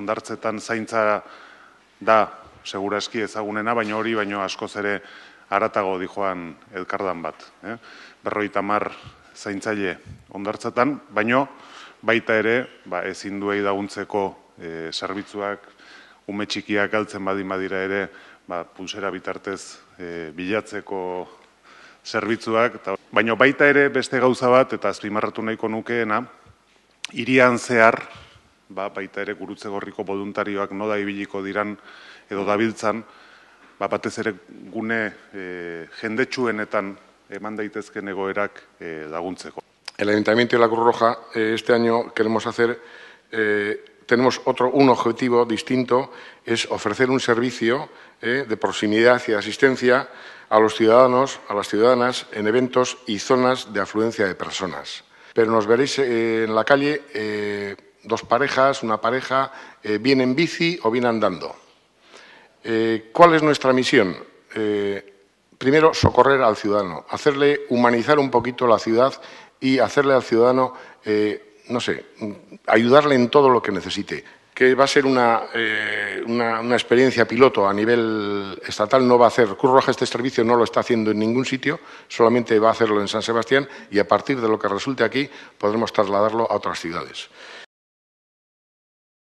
ondartzetan zaintza da seguraski ezagunena, baina hori baino askoz ere aratago dijoan elkardan bat. Eh? Berroi zaintzaile ondartzetan, baino baita ere ba, ezin duei dauntzeko eh, zerbitzuak e, ume txikiak altzen badin badira ere ba, pulsera bitartez e, bilatzeko zerbitzuak, baino baita ere beste gauza bat eta azpimarratu nahiko nukeena, Irian zehar, ba, baita ere gurutze gorriko boluntarioak noda ibiliko diran edo dabiltzan, ba, batez ere gune e, jendetsuenetan eman daitezken egoerak e, daguntzeko. El Ayuntamiento de la Cruz Roja eh, este año queremos hacer, eh, tenemos otro, un objetivo distinto, es ofrecer un servicio eh, de proximidad y asistencia a los ciudadanos, a las ciudadanas, en eventos y zonas de afluencia de personas. Pero nos veréis eh, en la calle eh, dos parejas, una pareja, eh, en bici o viene andando. Eh, ¿Cuál es nuestra misión? Eh, primero, socorrer al ciudadano, hacerle humanizar un poquito la ciudad y hacerle al ciudadano, eh, no sé, ayudarle en todo lo que necesite. Que va a ser una, eh, una, experiencia piloto a nivel estatal, no va a hacer. curroja este servicio no lo está haciendo en ningún sitio, solamente va a hacerlo en San Sebastián y a partir de lo que resulte aquí podremos trasladarlo a otras ciudades.